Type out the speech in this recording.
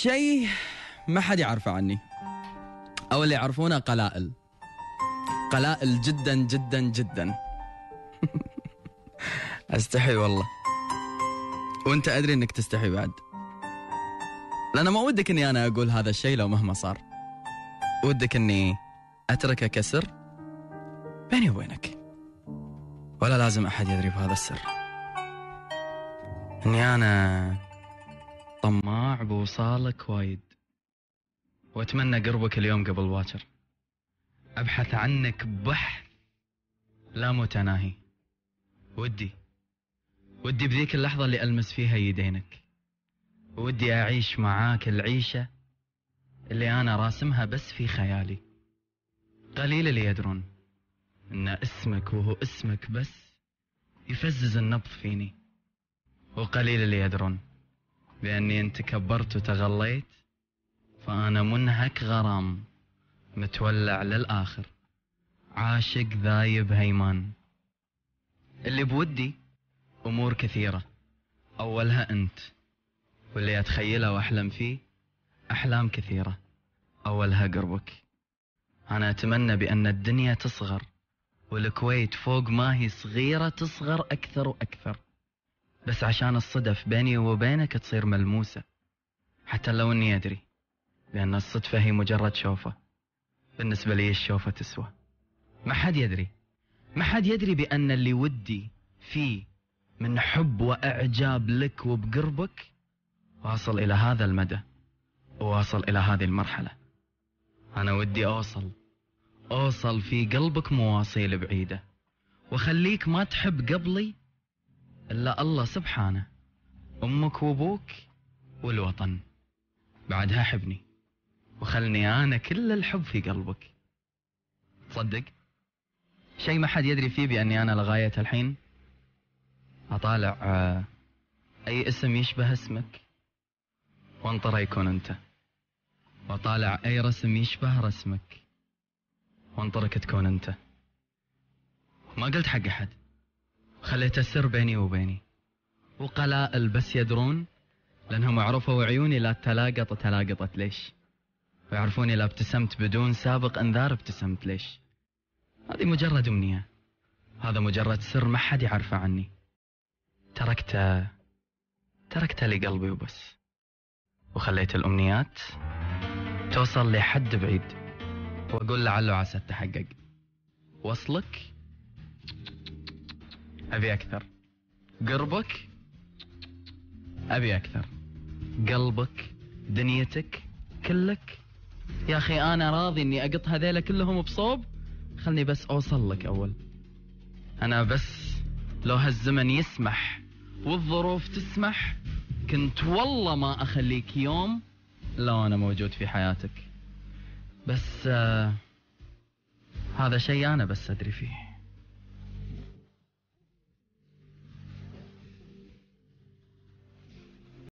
شيء ما حد يعرفه عني او اللي يعرفونه قلائل قلائل جدا جدا جدا استحي والله وانت ادري انك تستحي بعد لان ما ودك اني انا اقول هذا الشيء لو مهما صار ودك اني اتركه كسر بيني وبينك ولا لازم احد يدري بهذا السر اني انا طماع بوصالك وايد وأتمنى قربك اليوم قبل باكر أبحث عنك بحث لا متناهي ودي ودي بذيك اللحظة اللي ألمس فيها يدينك ودي أعيش معاك العيشة اللي أنا راسمها بس في خيالي قليل اللي يدرون أن اسمك وهو اسمك بس يفزز النبض فيني وقليل اللي يدرون بأني إن تكبرت وتغليت فأنا منهك غرام متولع للآخر عاشق ذايب هيمان اللي بودي أمور كثيرة أولها أنت واللي أتخيلها وأحلم فيه أحلام كثيرة أولها قربك أنا أتمنى بأن الدنيا تصغر والكويت فوق ما هي صغيرة تصغر أكثر وأكثر بس عشان الصدف بيني وبينك تصير ملموسة حتى لو أني أدري لأن الصدفة هي مجرد شوفة بالنسبة لي الشوفة تسوى ما حد يدري ما حد يدري بأن اللي ودي فيه من حب وإعجاب لك وبقربك واصل إلى هذا المدى واصل إلى هذه المرحلة أنا ودي أوصل أوصل في قلبك مواصيل بعيدة وخليك ما تحب قبلي إلا الله سبحانه أمك وأبوك والوطن بعدها حبني وخلني أنا كل الحب في قلبك تصدق شيء ما حد يدري فيه بأني أنا لغاية الحين أطالع آه، أي اسم يشبه اسمك وانطره يكون أنت وأطالع أي رسم يشبه رسمك وانطرك تكون أنت ما قلت حق أحد خليته سر بيني وبيني وقلائل بس يدرون لأنهم عرفوا عيوني لا تلاقط تلاقطت ليش ويعرفوني لا ابتسمت بدون سابق انذار ابتسمت ليش هذه مجرد امنية هذا مجرد سر ما حد يعرفه عني تركته تركته لقلبي وبس وخليت الامنيات توصل لحد بعيد واقول لعله عسى تحقق وصلك أبي أكثر قربك أبي أكثر قلبك دنيتك كلك يا أخي أنا راضي أني أقط هذيلا كلهم بصوب خلني بس أوصل لك أول أنا بس لو هالزمن يسمح والظروف تسمح كنت والله ما أخليك يوم لو أنا موجود في حياتك بس آه هذا شيء أنا بس أدري فيه